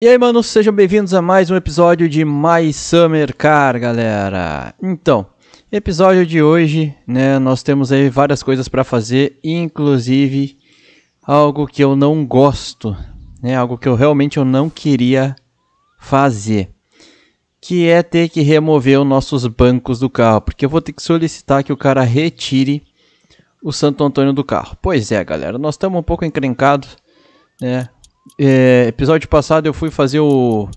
E aí, mano, sejam bem-vindos a mais um episódio de My Summer Car, galera. Então, episódio de hoje, né, nós temos aí várias coisas para fazer, inclusive algo que eu não gosto, né, algo que eu realmente eu não queria fazer, que é ter que remover os nossos bancos do carro, porque eu vou ter que solicitar que o cara retire o Santo Antônio do carro. Pois é, galera, nós estamos um pouco encrencados, né? é, episódio passado eu fui fazer o,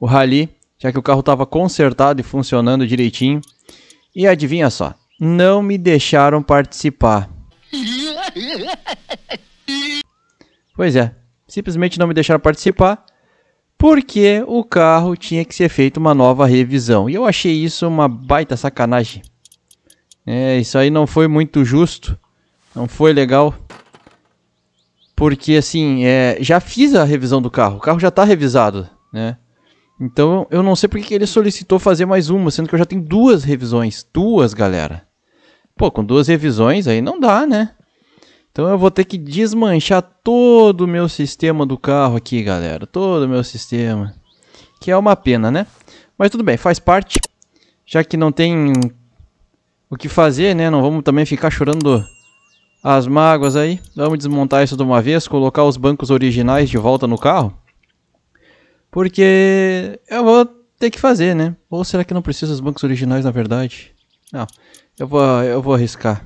o rally, já que o carro estava consertado e funcionando direitinho. E adivinha só, não me deixaram participar. Pois é, simplesmente não me deixaram participar porque o carro tinha que ser feito uma nova revisão. E eu achei isso uma baita sacanagem. É, isso aí não foi muito justo, não foi legal. Porque, assim, é, já fiz a revisão do carro. O carro já está revisado, né? Então, eu não sei porque ele solicitou fazer mais uma, sendo que eu já tenho duas revisões. Duas, galera. Pô, com duas revisões aí não dá, né? Então eu vou ter que desmanchar todo o meu sistema do carro aqui, galera. Todo o meu sistema. Que é uma pena, né? Mas tudo bem, faz parte. Já que não tem o que fazer, né? Não vamos também ficar chorando as mágoas aí. Vamos desmontar isso de uma vez, colocar os bancos originais de volta no carro. Porque eu vou ter que fazer, né? Ou será que não precisa dos bancos originais na verdade? Não, eu vou, eu vou arriscar.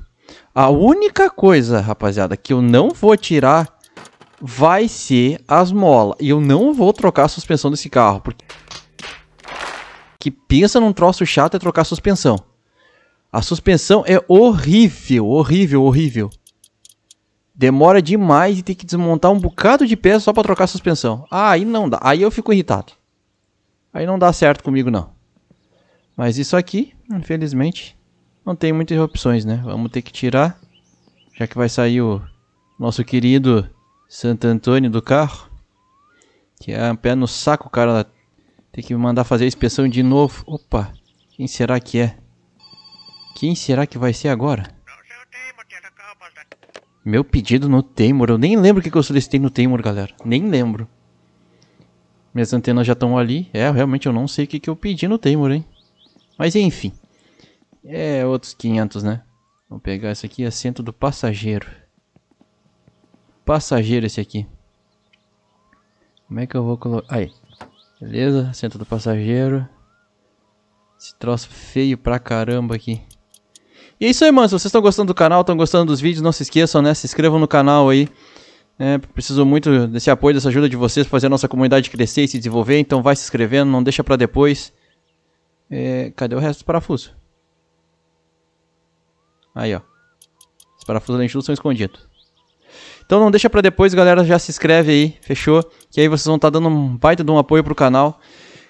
A única coisa, rapaziada, que eu não vou tirar vai ser as molas. E eu não vou trocar a suspensão desse carro. Porque que pensa num troço chato é trocar a suspensão. A suspensão é horrível, horrível, horrível demora demais e tem que desmontar um bocado de peça só para trocar a suspensão. Ah, aí não dá. Aí eu fico irritado. Aí não dá certo comigo não. Mas isso aqui, infelizmente, não tem muitas opções, né? Vamos ter que tirar, já que vai sair o nosso querido Santo Antônio do carro. Que é um pé no saco, cara. Tem que mandar fazer a inspeção de novo. Opa, quem será que é? Quem será que vai ser agora? Meu pedido no Temor, eu nem lembro o que eu solicitei no Temor, galera. Nem lembro. Minhas antenas já estão ali. É, realmente eu não sei o que, que eu pedi no Temor, hein. Mas enfim. É, outros 500, né? Vou pegar esse aqui, assento do passageiro. Passageiro esse aqui. Como é que eu vou colocar... Aí. Beleza, assento do passageiro. Esse troço feio pra caramba aqui. E é isso aí, mano. Se vocês estão gostando do canal, estão gostando dos vídeos, não se esqueçam, né? Se inscrevam no canal aí. É, preciso muito desse apoio, dessa ajuda de vocês para fazer a nossa comunidade crescer e se desenvolver. Então vai se inscrevendo, não deixa para depois. É, cadê o resto do parafuso? Aí, ó. Os parafusos da enxuta são escondidos. Então não deixa para depois, galera. Já se inscreve aí, fechou? Que aí vocês vão estar tá dando um baita de um apoio pro canal.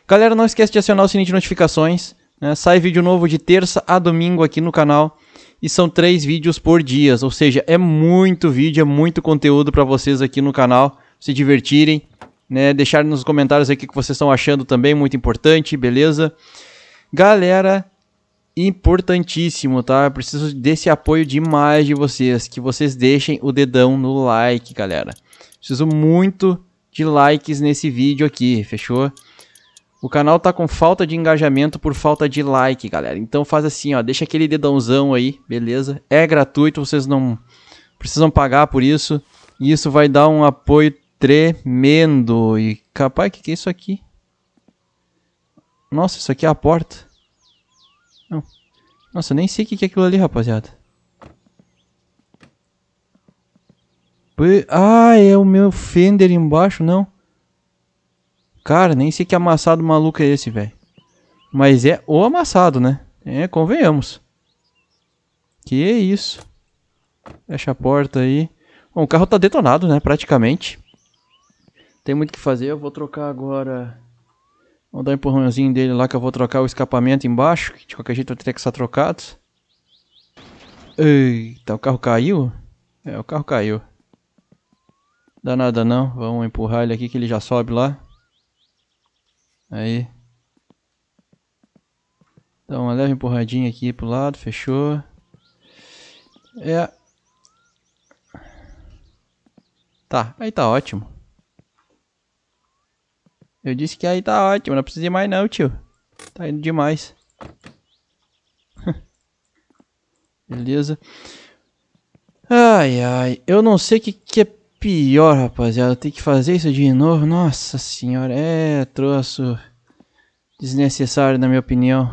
Galera, não esquece de acionar o sininho de notificações. Né? Sai vídeo novo de terça a domingo aqui no canal e são três vídeos por dia, ou seja, é muito vídeo, é muito conteúdo para vocês aqui no canal se divertirem, né? Deixar nos comentários aqui o que vocês estão achando também, muito importante, beleza? Galera, importantíssimo, tá? Eu preciso desse apoio demais de vocês, que vocês deixem o dedão no like, galera. Preciso muito de likes nesse vídeo aqui, fechou? O canal tá com falta de engajamento por falta de like, galera. Então faz assim, ó, deixa aquele dedãozão aí, beleza? É gratuito, vocês não precisam pagar por isso. E isso vai dar um apoio tremendo. E capaz, que que é isso aqui? Nossa, isso aqui é a porta. Não. Nossa, eu nem sei o que, que é aquilo ali, rapaziada. Ah, é o meu Fender embaixo, não. Cara, nem sei que amassado maluco é esse, velho. Mas é o amassado, né? É, convenhamos. Que isso. Fecha a porta aí. Bom, o carro tá detonado, né? Praticamente. Tem muito o que fazer. Eu vou trocar agora... Vou dar um empurrãozinho dele lá que eu vou trocar o escapamento embaixo. Que de qualquer jeito eu teria que estar trocado. Eita, o carro caiu? É, o carro caiu. Dá nada não. Vamos empurrar ele aqui que ele já sobe lá. Aí. Dá uma leve empurradinha aqui pro lado, fechou. É. Tá, aí tá ótimo. Eu disse que aí tá ótimo, não precisa de mais não, tio. Tá indo demais. Beleza. Ai, ai. Eu não sei o que, que é pior, rapaziada. tem que fazer isso de novo. Nossa senhora, é troço desnecessário, na minha opinião.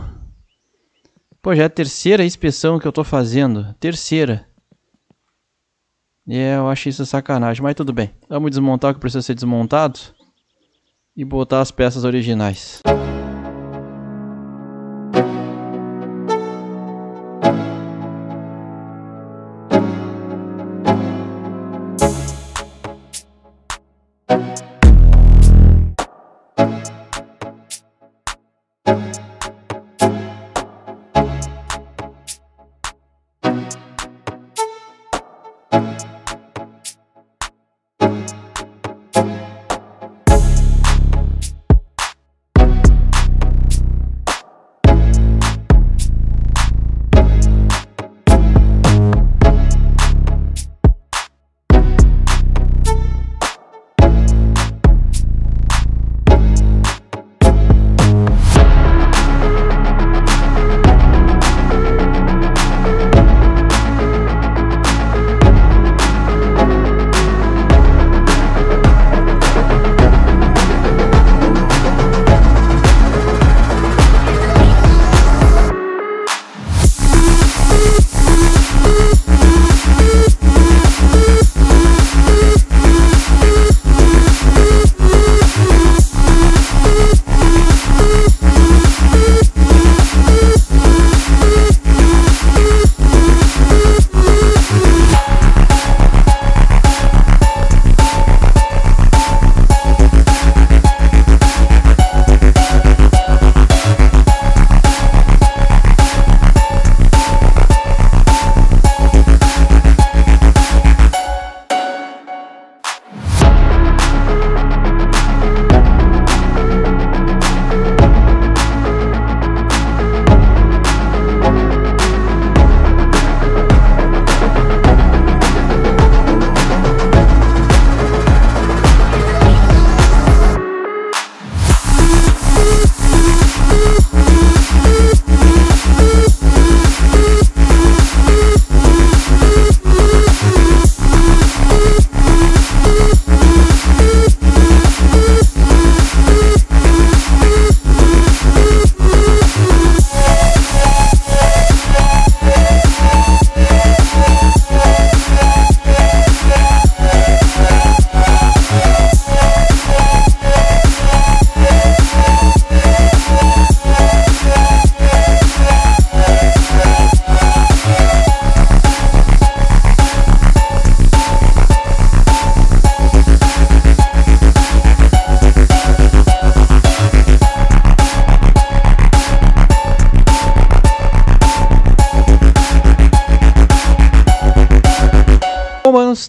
Pô, já é a terceira inspeção que eu tô fazendo. Terceira. E é, eu acho isso sacanagem, mas tudo bem. Vamos desmontar o que precisa ser desmontado e botar as peças originais. Música Thank you.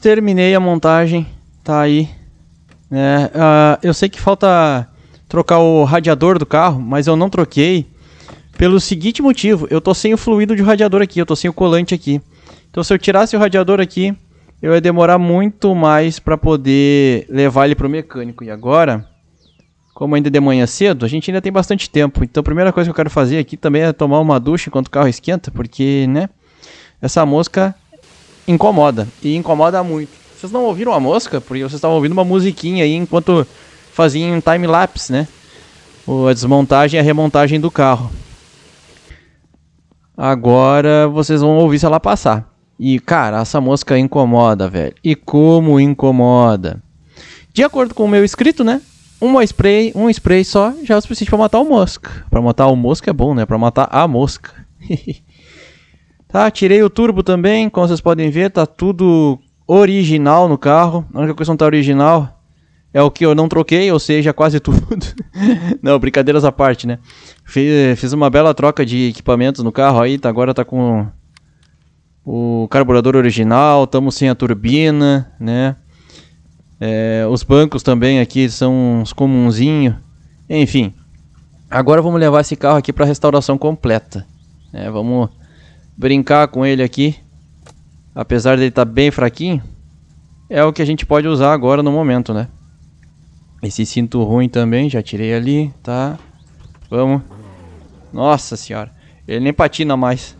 terminei a montagem, tá aí. Né? uh, eu sei que falta trocar o radiador do carro, mas eu não troquei pelo seguinte motivo: eu tô sem o fluido de radiador aqui, eu tô sem o colante aqui. Então, se eu tirasse o radiador aqui, eu ia demorar muito mais para poder levar ele pro mecânico. E agora, como ainda é de manhã cedo, a gente ainda tem bastante tempo. Então, a primeira coisa que eu quero fazer aqui também é tomar uma ducha enquanto o carro esquenta, porque, né? Essa mosca incomoda. E incomoda muito. Vocês não ouviram a mosca? Porque vocês estavam ouvindo uma musiquinha aí enquanto faziam um time-lapse, né? A desmontagem e a remontagem do carro. Agora vocês vão ouvir se ela passar. E, cara, essa mosca incomoda, velho. E como incomoda. De acordo com o meu escrito, né? Uma spray, um spray só já é o suficiente pra matar o mosca. Pra matar o mosca é bom, né? Pra matar a mosca. Tá, tirei o turbo também, como vocês podem ver, tá tudo original no carro. A única questão que tá original é o que eu não troquei, ou seja, quase tudo. não, brincadeiras à parte, né? Fiz uma bela troca de equipamentos no carro aí, tá, agora tá com o carburador original, estamos sem a turbina, né? É, os bancos também aqui são uns comunzinho. Enfim, agora vamos levar esse carro aqui para restauração completa. É, vamos brincar com ele aqui, apesar dele estar tá bem fraquinho, é o que a gente pode usar agora no momento, né? Esse cinto ruim também, já tirei ali, tá? Vamos. Nossa senhora, ele nem patina mais.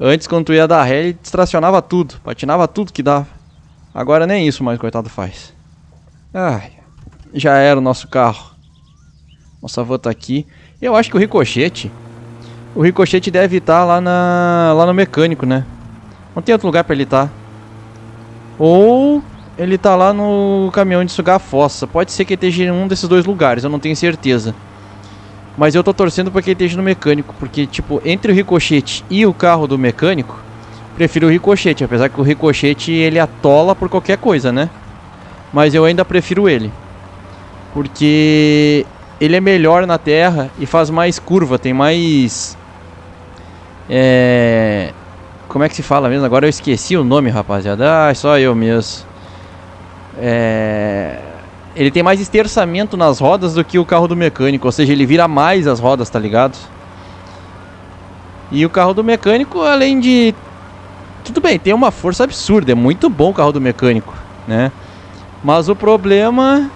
Antes, quando tu ia dar ré, ele distracionava tudo, patinava tudo que dava. Agora nem isso mais, coitado, faz. Ai, já era o nosso carro. Nossa van tá aqui. Eu acho que o ricochete o ricochete deve estar lá, na, lá no mecânico, né? Não tem outro lugar pra ele estar. Ou ele tá lá no caminhão de sugar a fossa. Pode ser que ele esteja em um desses dois lugares, eu não tenho certeza. Mas eu tô torcendo pra que ele esteja no mecânico, porque, tipo, entre o ricochete e o carro do mecânico, prefiro o ricochete, apesar que o ricochete ele atola por qualquer coisa, né? Mas eu ainda prefiro ele. Porque ele é melhor na terra e faz mais curva, tem mais é... Como é que se fala mesmo? Agora eu esqueci o nome, rapaziada. Ah, é só eu mesmo. É... Ele tem mais esterçamento nas rodas do que o carro do mecânico. Ou seja, ele vira mais as rodas, tá ligado? E o carro do mecânico, além de... Tudo bem, tem uma força absurda. É muito bom o carro do mecânico, né? Mas o problema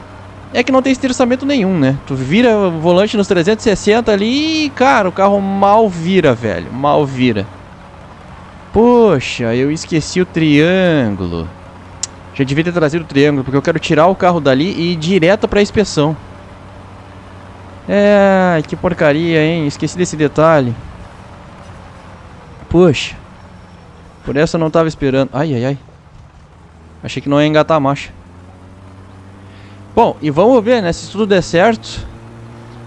é que não tem estressamento nenhum, né? Tu vira o volante nos 360 ali e, cara, o carro mal vira, velho. Mal vira. Poxa, eu esqueci o triângulo. Já devia ter trazido o triângulo, porque eu quero tirar o carro dali e ir direto pra inspeção. É, que porcaria, hein? Esqueci desse detalhe. Poxa. Por essa eu não tava esperando. Ai, ai, ai. Achei que não ia engatar a marcha. Bom, e vamos ver, né? Se tudo der certo,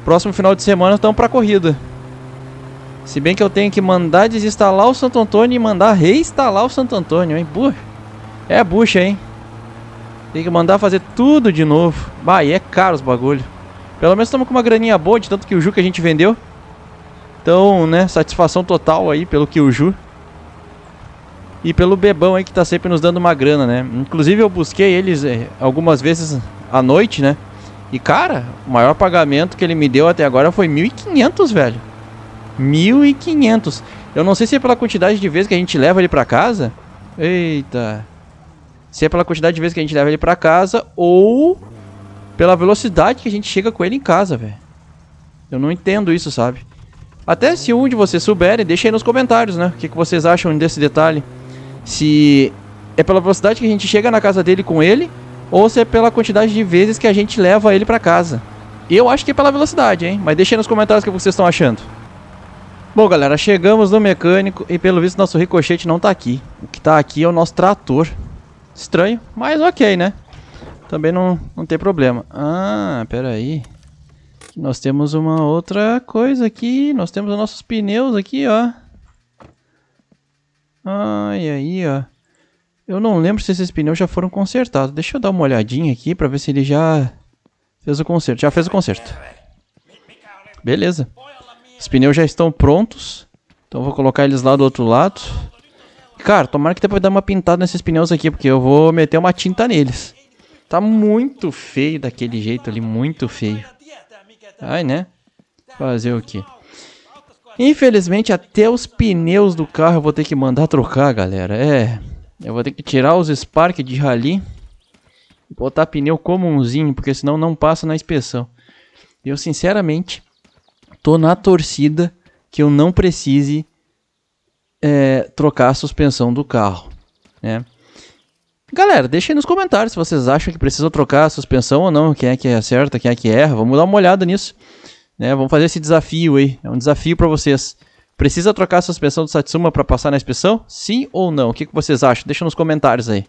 próximo final de semana estamos para corrida. Se bem que eu tenho que mandar desinstalar o Santo Antônio e mandar reinstalar o Santo Antônio, hein? Puxa. É bucha, hein? Tem que mandar fazer tudo de novo. Bah, e é caro os bagulho. Pelo menos estamos com uma graninha boa de tanto que o Ju que a gente vendeu. Então, né, satisfação total aí pelo que o Ju e pelo Bebão aí que tá sempre nos dando uma grana, né? Inclusive eu busquei eles eh, algumas vezes à noite, né? E cara, o maior pagamento que ele me deu até agora foi 1.500, velho. 1.500. Eu não sei se é pela quantidade de vezes que a gente leva ele para casa. Eita. Se é pela quantidade de vezes que a gente leva ele para casa ou pela velocidade que a gente chega com ele em casa, velho. Eu não entendo isso, sabe? Até se um de vocês souberem, deixa aí nos comentários, né? O que, que vocês acham desse detalhe. Se é pela velocidade que a gente chega na casa dele com ele ou se é pela quantidade de vezes que a gente leva ele para casa. Eu acho que é pela velocidade, hein? Mas deixa aí nos comentários o que vocês estão achando. Bom, galera, chegamos no mecânico e pelo visto nosso ricochete não tá aqui. O que tá aqui é o nosso trator. Estranho, mas ok, né? Também não, não tem problema. Ah, peraí. Nós temos uma outra coisa aqui. Nós temos os nossos pneus aqui, ó. Ai, ah, aí, ó. Eu não lembro se esses pneus já foram consertados. Deixa eu dar uma olhadinha aqui para ver se ele já fez o conserto. Já fez o conserto. Beleza. Os pneus já estão prontos. Então vou colocar eles lá do outro lado. Cara, tomara que depois dar uma pintada nesses pneus aqui, porque eu vou meter uma tinta neles. Tá muito feio daquele jeito ali, muito feio. Ai, né? Fazer o quê? Infelizmente, até os pneus do carro eu vou ter que mandar trocar, galera. É... Eu vou ter que tirar os Spark de rally e botar pneu comumzinho, porque senão não passa na inspeção. Eu sinceramente tô na torcida que eu não precise é, trocar a suspensão do carro, né? Galera, deixa aí nos comentários se vocês acham que precisa trocar a suspensão ou não, quem é que acerta, quem é que erra, vamos dar uma olhada nisso, né? Vamos fazer esse desafio aí, é um desafio para vocês. Precisa trocar a suspensão do Satsuma para passar na inspeção? Sim ou não? O que, que vocês acham? Deixa nos comentários aí.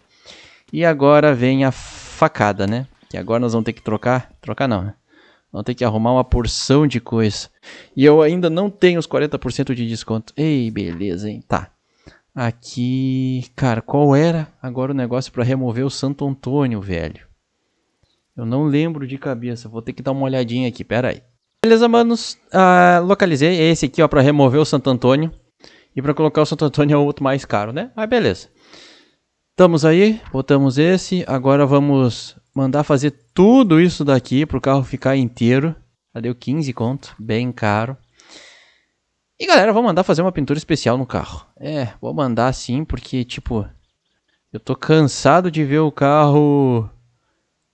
E agora vem a facada, né? Que agora nós vamos ter que trocar. Trocar não, né? Vamos ter que arrumar uma porção de coisa. E eu ainda não tenho os 40% de desconto. Ei, beleza, hein? Tá. Aqui, cara, qual era agora o negócio para remover o Santo Antônio, velho? Eu não lembro de cabeça. Vou ter que dar uma olhadinha aqui. Pera aí. Beleza, manos. Ah, localizei esse aqui, ó, para remover o Santo Antônio. E para colocar o Santo Antônio é o outro mais caro, né? Mas ah, beleza. Estamos aí, botamos esse. Agora vamos mandar fazer tudo isso daqui para o carro ficar inteiro. Já deu 15 conto, bem caro. E galera, vou mandar fazer uma pintura especial no carro. É, vou mandar sim, porque tipo... Eu tô cansado de ver o carro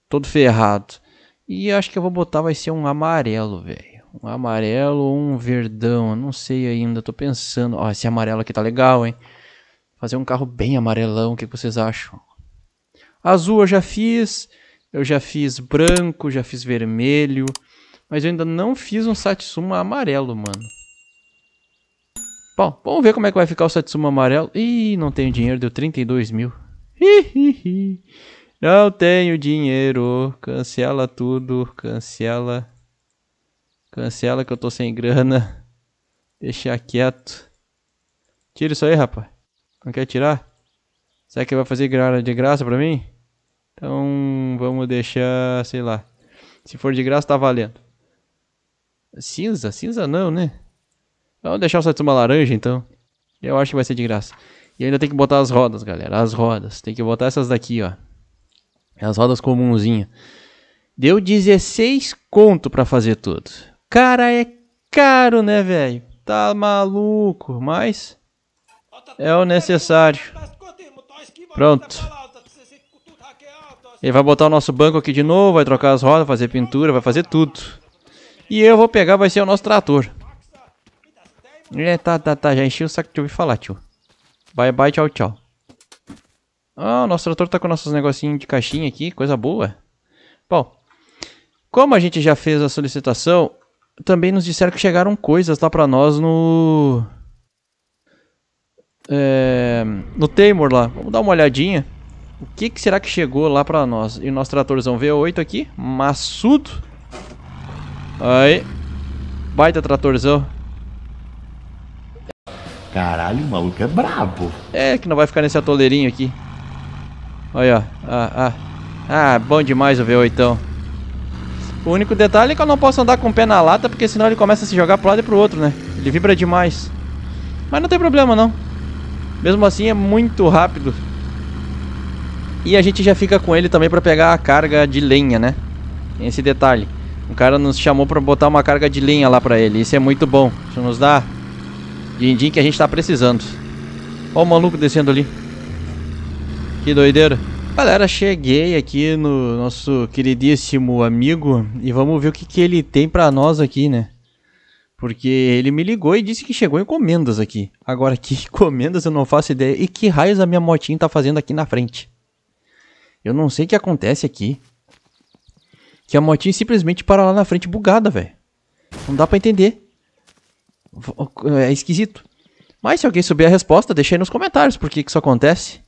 todo ferrado. E acho que eu vou botar, vai ser um amarelo, velho. Um amarelo ou um verdão, não sei ainda, tô pensando. Ó, esse amarelo aqui tá legal, hein? Fazer um carro bem amarelão, o que vocês acham? Azul eu já fiz, eu já fiz branco, já fiz vermelho. Mas eu ainda não fiz um Satsuma amarelo, mano. Bom, vamos ver como é que vai ficar o Satsuma amarelo. Ih, não tenho dinheiro, deu 32 mil. ih. Não tenho dinheiro. Cancela tudo. Cancela. Cancela que eu tô sem grana. Deixa quieto. Tira isso aí, rapaz. Não quer tirar? Será que vai fazer grana de graça pra mim? Então vamos deixar, sei lá. Se for de graça, tá valendo. Cinza? Cinza não, né? Vamos deixar o Satsuma laranja, então. Eu acho que vai ser de graça. E ainda tem que botar as rodas, galera. As rodas. Tem que botar essas daqui, ó. As rodas comunzinha. Deu 16 conto para fazer tudo. Cara, é caro, né, velho? Tá maluco, mas é o necessário. Pronto. Ele vai botar o nosso banco aqui de novo, vai trocar as rodas, fazer pintura, vai fazer tudo. E eu vou pegar, vai ser o nosso trator. É, tá, tá, tá, já enchi o saco de ouvir falar, tio. Bye, bye, tchau, tchau. Ah, o nosso trator tá com nossos negocinhos de caixinha aqui, coisa boa. Bom, como a gente já fez a solicitação, também nos disseram que chegaram coisas lá para nós no... É, no Taymor lá. Vamos dar uma olhadinha. O que, que será que chegou lá para nós? E o nosso tratorzão V8 aqui, maçudo. Aí, baita tratorzão. Caralho, o maluco é brabo. É, que não vai ficar nesse atoleirinho aqui. Olha, ó. Ah, ah. ah, bom demais o V8. Então. O único detalhe é que eu não posso andar com o pé na lata, porque senão ele começa a se jogar pro lado e pro outro, né? Ele vibra demais. Mas não tem problema, não. Mesmo assim, é muito rápido. E a gente já fica com ele também para pegar a carga de lenha, né? Tem esse detalhe. O cara nos chamou para botar uma carga de lenha lá para ele. Isso é muito bom. Isso nos dá din-din que a gente tá precisando. Olha o maluco descendo ali. Que doideira. Galera, cheguei aqui no nosso queridíssimo amigo e vamos ver o que, que ele tem para nós aqui, né? Porque ele me ligou e disse que chegou encomendas aqui. Agora, que encomendas eu não faço ideia. E que raios a minha motinha tá fazendo aqui na frente? Eu não sei o que acontece aqui. Que a motinha simplesmente para lá na frente bugada, velho. Não dá pra entender. É esquisito. Mas se alguém souber a resposta, deixa aí nos comentários por que, que isso acontece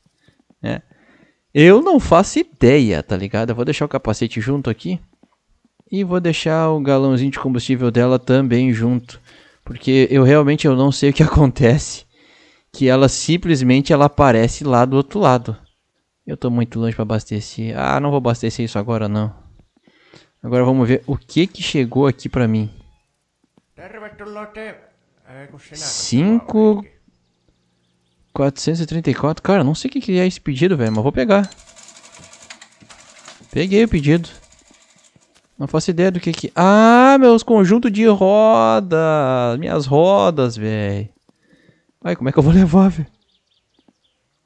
né? Eu não faço ideia, tá ligado? Eu vou deixar o capacete junto aqui e vou deixar o galãozinho de combustível dela também junto, porque eu realmente eu não sei o que acontece, que ela simplesmente ela aparece lá do outro lado. Eu tô muito longe para abastecer. Ah, não vou abastecer isso agora não. Agora vamos ver o que que chegou aqui para mim. Eh, Cinco 434. Cara, não sei o que, que é esse pedido, velho, mas vou pegar. Peguei o pedido. Não faço ideia do que que... Ah, meus conjuntos de rodas. Minhas rodas, velho. Ai, como é que eu vou levar, velho?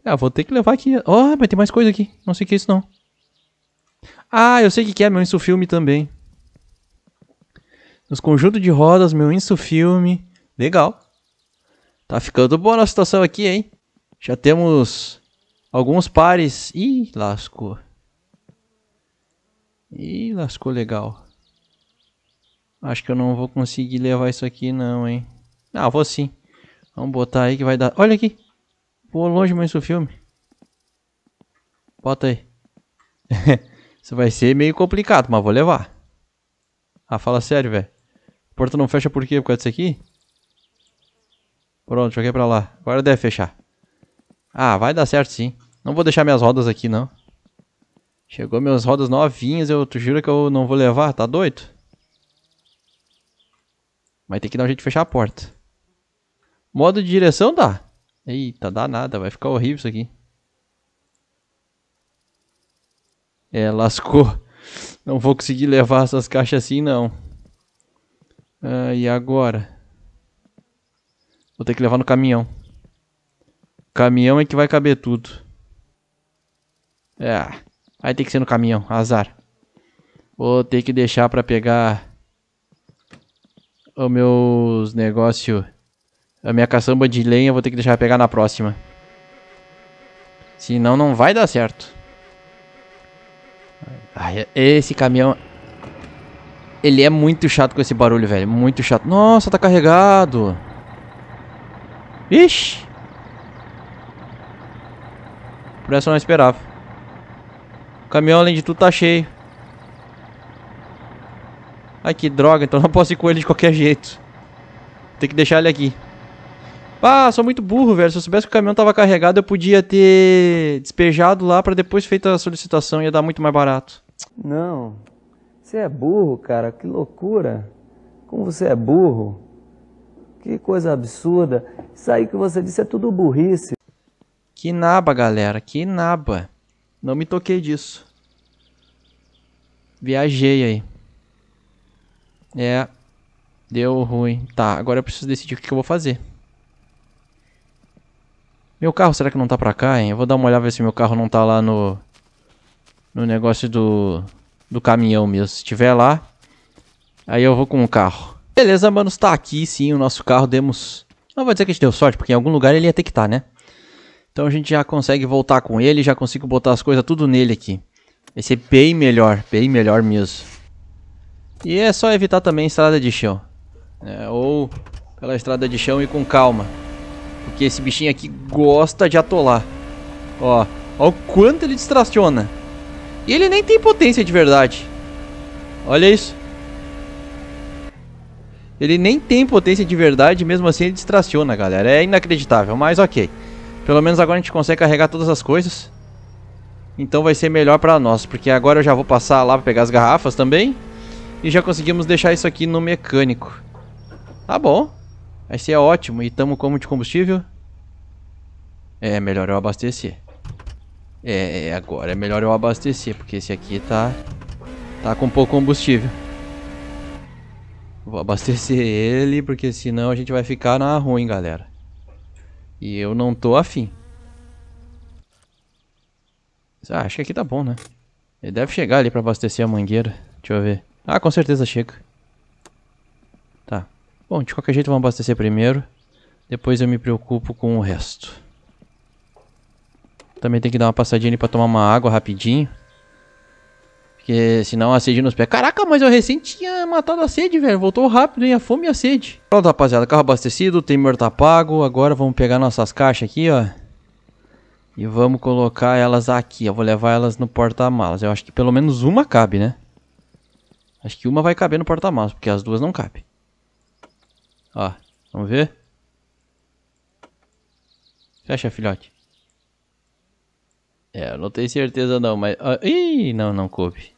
Ah, vou ter que levar aqui. Ó, oh, mas tem mais coisa aqui. Não sei o que é isso, não. Ah, eu sei o que é meu insufilme também. Meus conjuntos de rodas, meu insufilme. Legal. Tá ficando boa a situação aqui, hein? Já temos alguns pares. Ih, lascou. Ih, lascou legal. Acho que eu não vou conseguir levar isso aqui não, hein. Ah, vou sim. Vamos botar aí que vai dar. Olha aqui. Vou longe mais o filme. Bota aí. isso vai ser meio complicado, mas vou levar. Ah, fala sério, velho. A porta não fecha por quê? Por causa disso aqui? Pronto, joguei pra lá. Agora deve fechar. Ah, vai dar certo sim. Não vou deixar minhas rodas aqui, não. Chegou minhas rodas novinhas, eu, tu jura que eu não vou levar? Tá doido? Vai ter que dar um jeito de fechar a porta. Modo de direção dá. Eita, dá nada, vai ficar horrível isso aqui. É, lascou. Não vou conseguir levar essas caixas assim, não. Ah, e agora? Vou ter que levar no caminhão. Caminhão é que vai caber tudo. É, vai ter que ser no caminhão, azar. Vou ter que deixar pra pegar o meus negócio, A minha caçamba de lenha vou ter que deixar pegar na próxima. Senão não vai dar certo. Ai, esse caminhão... Ele é muito chato com esse barulho, velho. Muito chato. Nossa, tá carregado. Ixi. Por essa eu não esperava. O caminhão, além de tudo, tá cheio. Ai, que droga. Então não posso ir com ele de qualquer jeito. Tem que deixar ele aqui. Ah, sou muito burro, velho. Se eu soubesse que o caminhão tava carregado, eu podia ter despejado lá pra depois feita a solicitação. Ia dar muito mais barato. Não. Você é burro, cara. Que loucura. Como você é burro. Que coisa absurda. Isso aí que você disse é tudo burrice. Que naba, galera, que naba. Não me toquei disso. Viajei aí. É. Deu ruim. Tá, agora eu preciso decidir o que eu vou fazer. Meu carro, será que não tá pra cá, hein? Eu vou dar uma olhada ver se meu carro não tá lá no... No negócio do... Do caminhão mesmo. Se tiver lá... Aí eu vou com o carro. Beleza, mano. Tá aqui, sim, o nosso carro. Demos... Não vou dizer que a gente deu sorte, porque em algum lugar ele ia ter que estar, tá, né? Então a gente já consegue voltar com ele, já consigo botar as coisas tudo nele aqui. Vai ser bem melhor, bem melhor mesmo. E é só evitar também estrada de chão. Né? Ou pela estrada de chão e com calma. Porque esse bichinho aqui gosta de atolar. Ó, ó o quanto ele distraciona. E ele nem tem potência de verdade. Olha isso. Ele nem tem potência de verdade, mesmo assim ele distraciona, galera. É inacreditável, mas ok. Pelo menos agora a gente consegue carregar todas as coisas. Então vai ser melhor pra nós, porque agora eu já vou passar lá pra pegar as garrafas também. E já conseguimos deixar isso aqui no mecânico. Tá bom. Vai ser ótimo. E tamo como de combustível? É, melhor eu abastecer. É, é, agora é melhor eu abastecer, porque esse aqui tá... Tá com pouco combustível. Vou abastecer ele, porque senão a gente vai ficar na ruim, galera. E eu não tô afim. Ah, acho que aqui tá bom, né? Ele deve chegar ali pra abastecer a mangueira. Deixa eu ver. Ah, com certeza chega. Tá. Bom, de qualquer jeito vamos abastecer primeiro. Depois eu me preocupo com o resto. Também tem que dar uma passadinha ali pra tomar uma água rapidinho. Porque senão a sede nos pés. Caraca, mas eu recente tinha matado a sede, velho. Voltou rápido, hein? A fome e a sede. Pronto, rapaziada. Carro abastecido, o Temer tá pago. Agora vamos pegar nossas caixas aqui, ó. E vamos colocar elas aqui. Eu vou levar elas no porta-malas. Eu acho que pelo menos uma cabe, né? Acho que uma vai caber no porta-malas, porque as duas não cabem. Ó, vamos ver. Fecha, filhote. É, eu não tenho certeza não, mas... ih, não, não coube.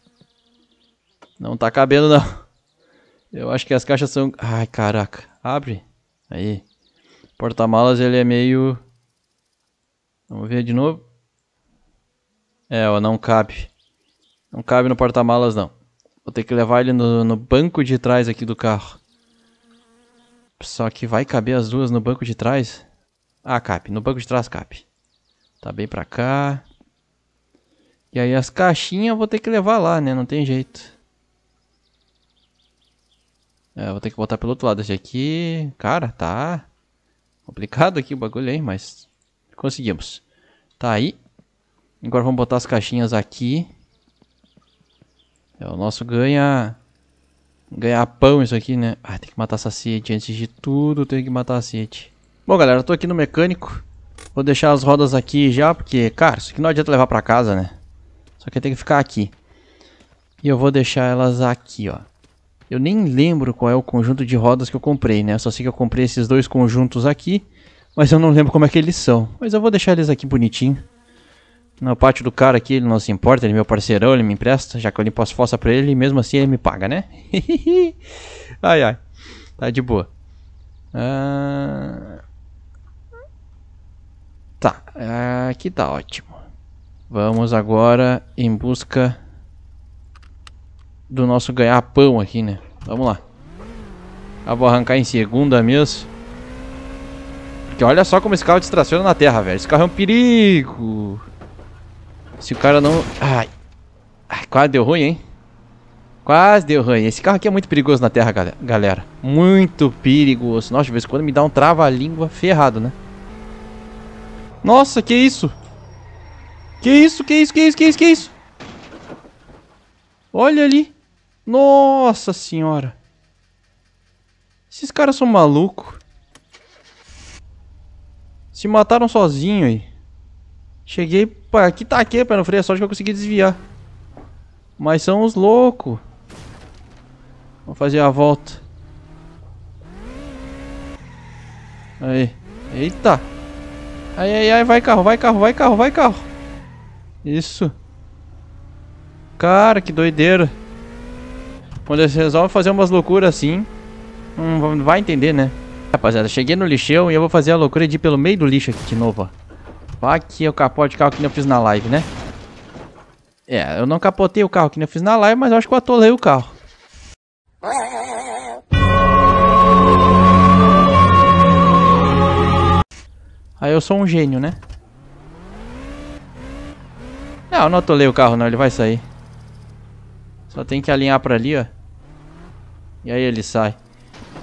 Não tá cabendo, não. Eu acho que as caixas são... Ai, caraca. Abre. Aí. Porta-malas, ele é meio... Vamos ver de novo. É, ó, não cabe. Não cabe no porta-malas, não. Vou ter que levar ele no, no, banco de trás aqui do carro. Só que vai caber as duas no banco de trás? Ah, cabe. No banco de trás cabe. Tá bem pra cá. E aí as caixinhas eu vou ter que levar lá, né? Não tem jeito. É, vou ter que botar pelo outro lado esse aqui. Cara, tá complicado aqui o bagulho, hein? Mas conseguimos. Tá aí. Agora vamos botar as caixinhas aqui. É, o nosso ganha... Ganhar pão isso aqui, né? Ah, tem que matar saciete antes de tudo, tem que matar saciete. Bom, galera, eu tô aqui no mecânico. Vou deixar as rodas aqui já, porque, cara, isso aqui não adianta levar pra casa, né? Só que tem que ficar aqui. E eu vou deixar elas aqui, ó. Eu nem lembro qual é o conjunto de rodas que eu comprei, né? Só sei que eu comprei esses dois conjuntos aqui, mas eu não lembro como é que eles são. Mas eu vou deixar eles aqui bonitinho. Na parte do cara aqui, ele não se importa, ele é meu parceirão, ele me empresta, já que eu limpo as fossas pra ele e mesmo assim ele me paga, né? ai, ai. Tá de boa. Ah, tá, aqui ah, tá ótimo. Vamos agora em busca do nosso ganhar-pão aqui, né? Vamos lá. Eu vou arrancar em segunda mesmo. Porque olha só como esse carro distraciona na terra, velho. Esse carro é um perigo. Se o cara não... Ai. Ai, quase deu ruim, hein? Quase deu ruim. Esse carro aqui é muito perigoso na terra, galera. Muito perigoso. Nossa, de vez em quando me dá um trava-língua ferrado, né? Nossa, que isso? Que isso, que isso, que isso, que isso, que isso? Olha ali. Nossa senhora. Esses caras são malucos. Se mataram sozinho aí. Cheguei Pá, aqui, taquei pra não freio, é sorte que eu consegui desviar. Mas são os loucos. Vou fazer a volta. Aí. Eita. Ai, ai, ai, vai carro, vai carro, vai carro, vai carro. Isso. Cara, que doideira. Quando eles resolvem fazer umas loucuras assim, não vai entender, né? Rapaziada, cheguei no lixão e eu vou fazer a loucura de ir pelo meio do lixo aqui de novo, ó. Vai que eu capote o carro que eu fiz na live, né? É, eu não capotei o carro que eu fiz na live, mas eu acho que eu atolei o carro. Aí eu sou um gênio, né? Não, eu não atolei o carro não, ele vai sair. Só tem que alinhar pra ali, ó. E aí ele sai.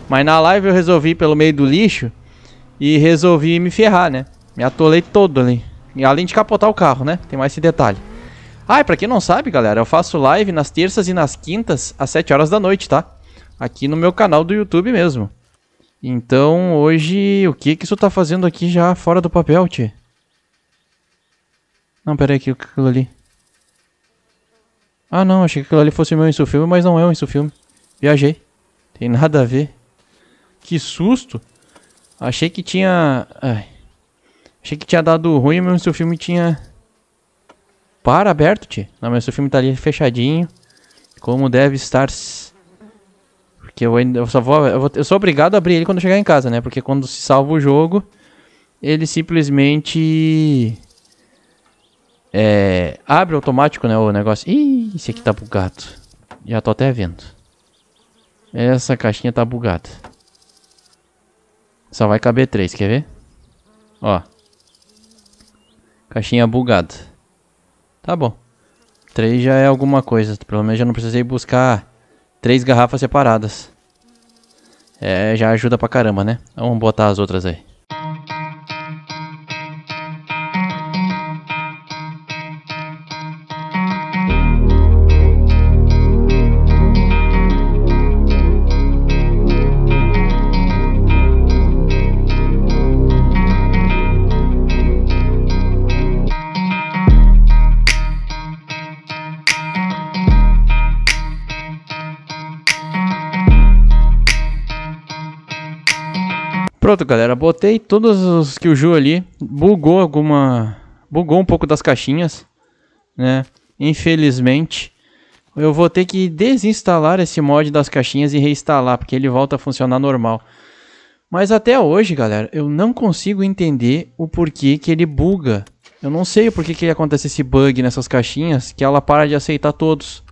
Mas na live eu resolvi ir pelo meio do lixo e resolvi me ferrar, né? Me atolei todo ali. E além de capotar o carro, né? Tem mais esse detalhe. Ah, e pra quem não sabe, galera, eu faço live nas terças e nas quintas às 7 horas da noite, tá? Aqui no meu canal do YouTube mesmo. Então, hoje, o que que isso tá fazendo aqui já fora do papel, tio? Não, pera aí, aquilo ali. Ah, não, achei que aquilo ali fosse o meu insufilme, mas não é o insufilme. Viajei. Tem nada a ver. Que susto. Achei que tinha... Ai. Achei que tinha dado ruim, mas seu filme tinha... Para aberto, tia. Não, mas seu filme tá ali fechadinho. Como deve estar... Porque eu ainda... Eu só vou... Eu, vou... eu sou obrigado a abrir ele quando chegar em casa, né? Porque quando se salva o jogo... Ele simplesmente... É, abre automático, né, o negócio. Ih, esse aqui tá bugado. Já tô até vendo. Essa caixinha tá bugada. Só vai caber três, quer ver? Ó. Caixinha bugada. Tá bom. Três já é alguma coisa. Pelo menos já não precisei buscar três garrafas separadas. É, já ajuda pra caramba, né? Vamos botar as outras aí. Pronto, galera, botei todos os que o Ju ali bugou alguma bugou um pouco das caixinhas, né? Infelizmente, eu vou ter que desinstalar esse mod das caixinhas e reinstalar, porque ele volta a funcionar normal. Mas até hoje, galera, eu não consigo entender o porquê que ele buga. Eu não sei o porquê que acontece esse bug nessas caixinhas, que ela para de aceitar todos.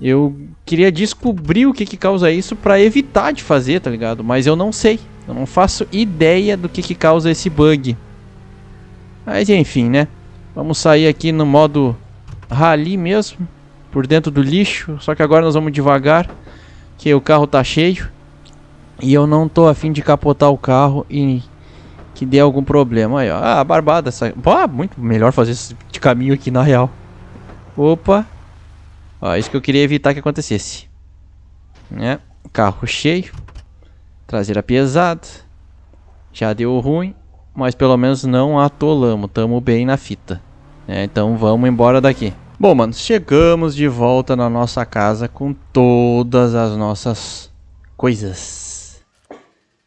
Eu queria descobrir o que, que causa isso para evitar de fazer, tá ligado? Mas eu não sei. Eu não faço ideia do que, que causa esse bug. Mas enfim, né? Vamos sair aqui no modo rally mesmo, por dentro do lixo. Só que agora nós vamos devagar, que o carro tá cheio. E eu não tô afim de capotar o carro e que dê algum problema. Aí, ó. Ah, barbada essa. Ah, muito melhor fazer esse caminho aqui na real. Opa. Ó, isso que eu queria evitar que acontecesse. Né? Carro cheio. Traseira pesada. Já deu ruim, mas pelo menos não atolamos. Tamo bem na fita. É, então vamos embora daqui. Bom, mano, chegamos de volta na nossa casa com todas as nossas coisas.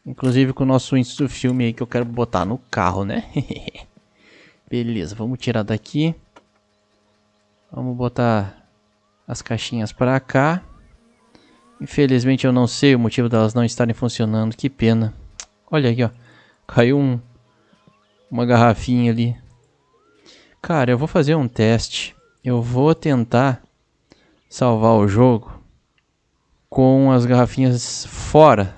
Inclusive com o nosso índice do filme aí que eu quero botar no carro, né? Beleza, vamos tirar daqui. Vamos botar as caixinhas para cá. Infelizmente eu não sei o motivo delas não estarem funcionando, que pena. Olha aqui, ó. Caiu um, uma garrafinha ali. Cara, eu vou fazer um teste. Eu vou tentar salvar o jogo com as garrafinhas fora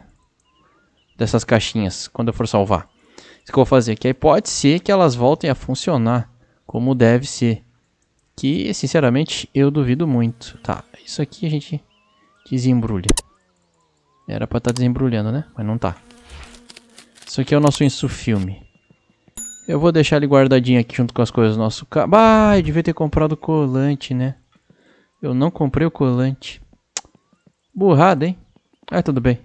dessas caixinhas, quando eu for salvar. Isso que eu vou fazer que Aí pode ser que elas voltem a funcionar como deve ser. Que, sinceramente, eu duvido muito. Tá, isso aqui a gente... Desembrulha. Era pra estar tá desembrulhando, né? Mas não tá. Isso aqui é o nosso insufilme. Eu vou deixar ele guardadinho aqui junto com as coisas do nosso carro. Ah, eu devia ter comprado colante, né? Eu não comprei o colante. Burrada, hein? Ah, tudo bem.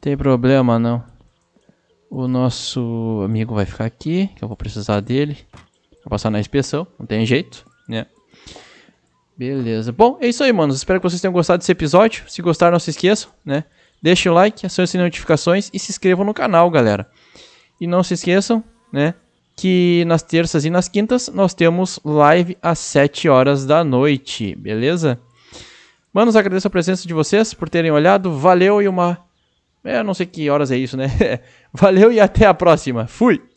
Tem problema, não. O nosso amigo vai ficar aqui, que eu vou precisar dele. Vou passar na inspeção, não tem jeito, né? Beleza. Bom, é isso aí, manos. Espero que vocês tenham gostado desse episódio. Se gostaram, não se esqueçam, né? Deixem o like, acionem as notificações e se inscrevam no canal, galera. E não se esqueçam, né? Que nas terças e nas quintas nós temos live às 7 horas da noite, beleza? Manos, agradeço a presença de vocês por terem olhado. Valeu e uma. É, não sei que horas é isso, né? Valeu e até a próxima. Fui!